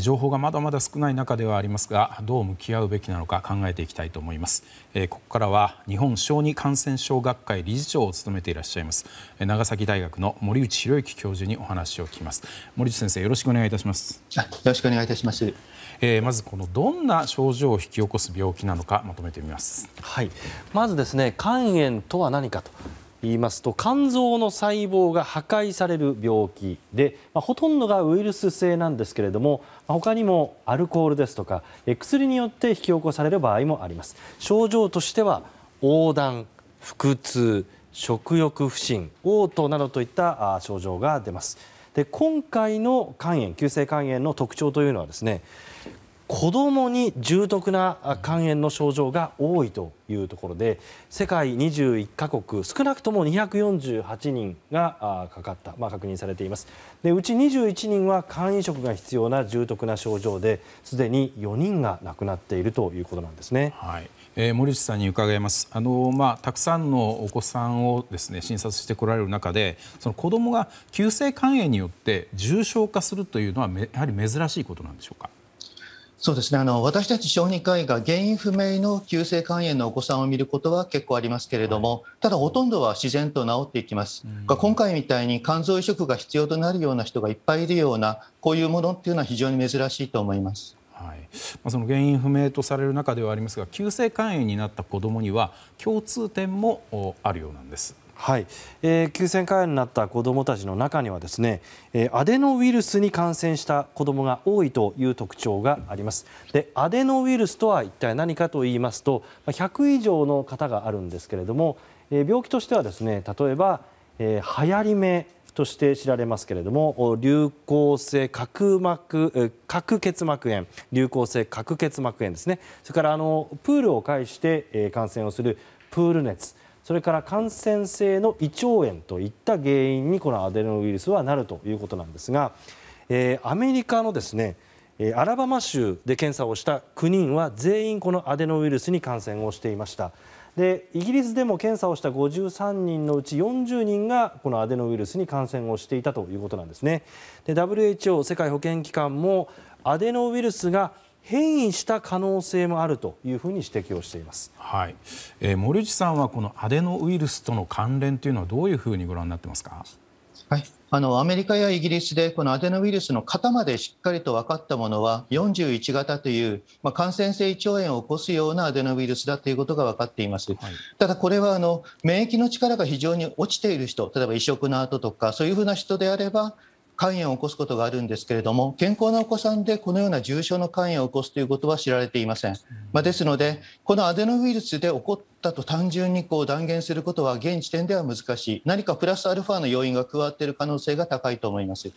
情報がまだまだ少ない中ではありますがどう向き合うべきなのか考えていきたいと思います。ここからは日本小児感染症学会理事長を務めていらっしゃいます長崎大学の森内博之教授にお話を聞きます。森内先生よろしくお願いいたします。よろしくお願いいたします。えー、まずこのどんな症状を引き起こす病気なのかまとめてみます。はい。まずですね肝炎とは何かといいますと肝臓の細胞が破壊される病気でほとんどがウイルス性なんですけれども他にもアルコールですとか薬によって引き起こされる場合もあります。症状としては横断、腹痛、食欲不振嘔吐などといった症状が出ます。今回の肝炎急性肝炎の特徴というのはですね子供に重篤な肝炎の症状が多いというところで世界21か国少なくとも248人が確認されていますうち21人は肝移植が必要な重篤な症状ですでに4人が亡くなっているということなんですね。森内さんに伺いますたくさんのお子さんを診察してこられる中で子供が急性肝炎によって重症化するというのはやはり珍しいことなんでしょうか。そうですねあの私たち小児科医が原因不明の急性肝炎のお子さんを見ることは結構ありますけれども、はい、ただほとんどは自然と治っていきます、うん、今回みたいに肝臓移植が必要となるような人がいっぱいいるようなこういうものっていうのは非常に珍しいと思います。はいまその原因不明とされる中ではありますが急性肝炎になった子どもには共通点もあるようなんです。急性肝炎になった子供たちの中にはアデノウイルスに感染した子供が多いという特徴があります。アデノウイルスとは一体何かといいますと100以上の方があるんですけれども病気としては例えば、はやり目として知られますけれども流行性角結膜炎流行性角結膜炎ですねそれからプールを介して感染をするプール熱それから感染性の胃腸炎といった原因にこのアデノウイルスはなるということなんですがアメリカのアラバマ州で検査をした9人は全員このアデノウイルスに感染をしていました。イギリスでも検査をした53人のうち40人がこのアデノウイルスに感染をしていたということなんですね。ＷＨＯ・ 世界保健機関もアデノウイルスが変異した可能性もあるというふうに指摘をしています、はいえー、森内さんはこのアデノウイルスとの関連というのはどういうふうにご覧になってますか。はいあのアメリカやイギリスでこのアデノウイルスの型までしっかりと分かったものは41型という、まあ、感染性胃腸炎を起こすようなアデノウイルスだということが分かっています、はい、ただこれはあの免疫の力が非常に落ちている人例えば移植の後とかそういうふうな人であれば肝炎を起こすことがあるんですけれども、健康なお子さんでこのような重症の肝炎を起こすということは知られていません。まあ、ですので、このアデノウイルスで起こったと単純にこう断言することは現時点では難しい、何かプラスアルファの要因が加わっている可能性が高いと思います。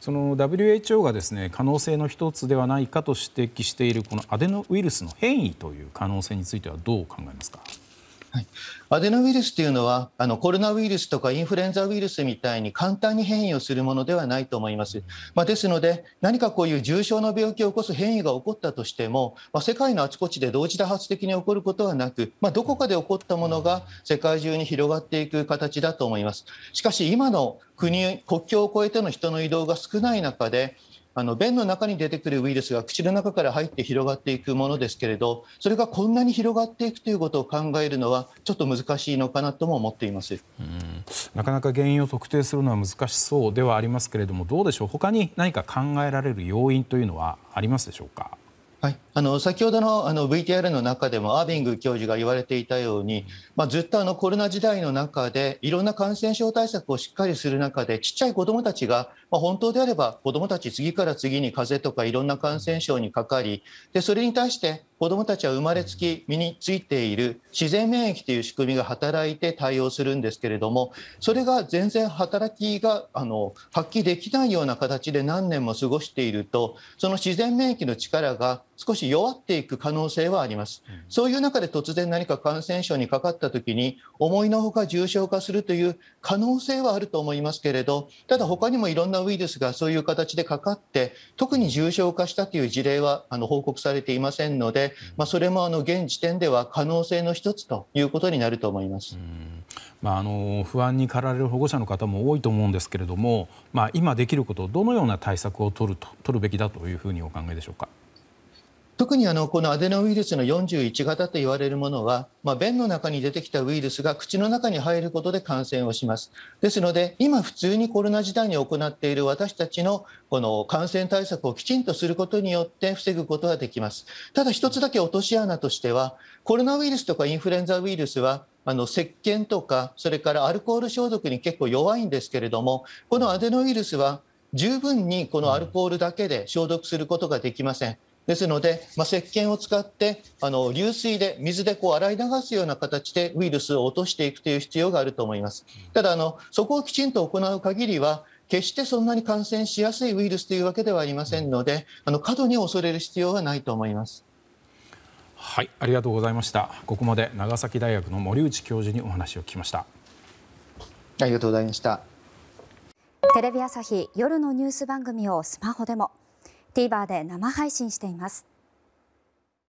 その WHO がですね可能性の一つではないかと指摘しているこのアデノウイルスの変異という可能性についてはどう考えますか。はい、アデノウイルスというのはあのコロナウイルスとかインフルエンザウイルスみたいに簡単に変異をするものではないと思います、まあ、ですので何かこういう重症の病気を起こす変異が起こったとしても、まあ、世界のあちこちで同時多発的に起こることはなく、まあ、どこかで起こったものが世界中に広がっていく形だと思いますしかし今の国国境を越えての人の移動が少ない中であの便の中に出てくるウイルスが口の中から入って広がっていくものですけれどそれがこんなに広がっていくということを考えるのはちょっと難しいのかなとも思っていますなかなか原因を特定するのは難しそうではありますけれどもどうでしょう他に何か考えられる要因というのはありますでしょうか。先ほどの ＶＴＲ の中でもアービング教授が言われていたようにずっとコロナ時代の中でいろんな感染症対策をしっかりする中でちっちゃい子供たちが本当であれば子供たち次から次に風邪とかいろんな感染症にかかりそれに対して子供たちは生まれつき身についている自然免疫という仕組みが働いて対応するんですけれどもそれが全然働きがあの発揮できないような形で何年も過ごしているとその自然免疫の力が少し弱っていく可能性はあります。そういう中で突然何か感染症にかかったときに、思いのほか重症化するという可能性はあると思いますけれど、ただ他にもいろんなウイルスがそういう形でかかって、特に重症化したという事例はあの報告されていませんので、まあ、それもあの現時点では可能性の1つということになると思います。まあ、あの不安に駆られる保護者の方も多いと思うんですけれども、まあ、今できることをどのような対策を取ると取るべきだというふうにお考えでしょうか。特にあのこのアデノウイルスの41型といわれるものは、まあ、便の中に出てきたウイルスが口の中に入ることで感染をします。ですので、今、普通にコロナ時代に行っている私たちのこの感染対策をきちんとすることによって防ぐことができます。ただ、1つだけ落とし穴としては、コロナウイルスとかインフルエンザウイルスは、あの石鹸とか、それからアルコール消毒に結構弱いんですけれども、このアデノウイルスは十分にこのアルコールだけで消毒することができません。ですので、まあ、石鹸を使ってあの流水で水でこう洗い流すような形でウイルスを落としていくという必要があると思います。ただあのそこをきちんと行う限りは決してそんなに感染しやすいウイルスというわけではありませんので、あの過度に恐れる必要はないと思います。はい、ありがとうございました。ここまで長崎大学の森内教授にお話を聞きました。ありがとうございました。テレビ朝日夜のニュース番組をスマホでも。ＴＶｅｒ で生配信しています。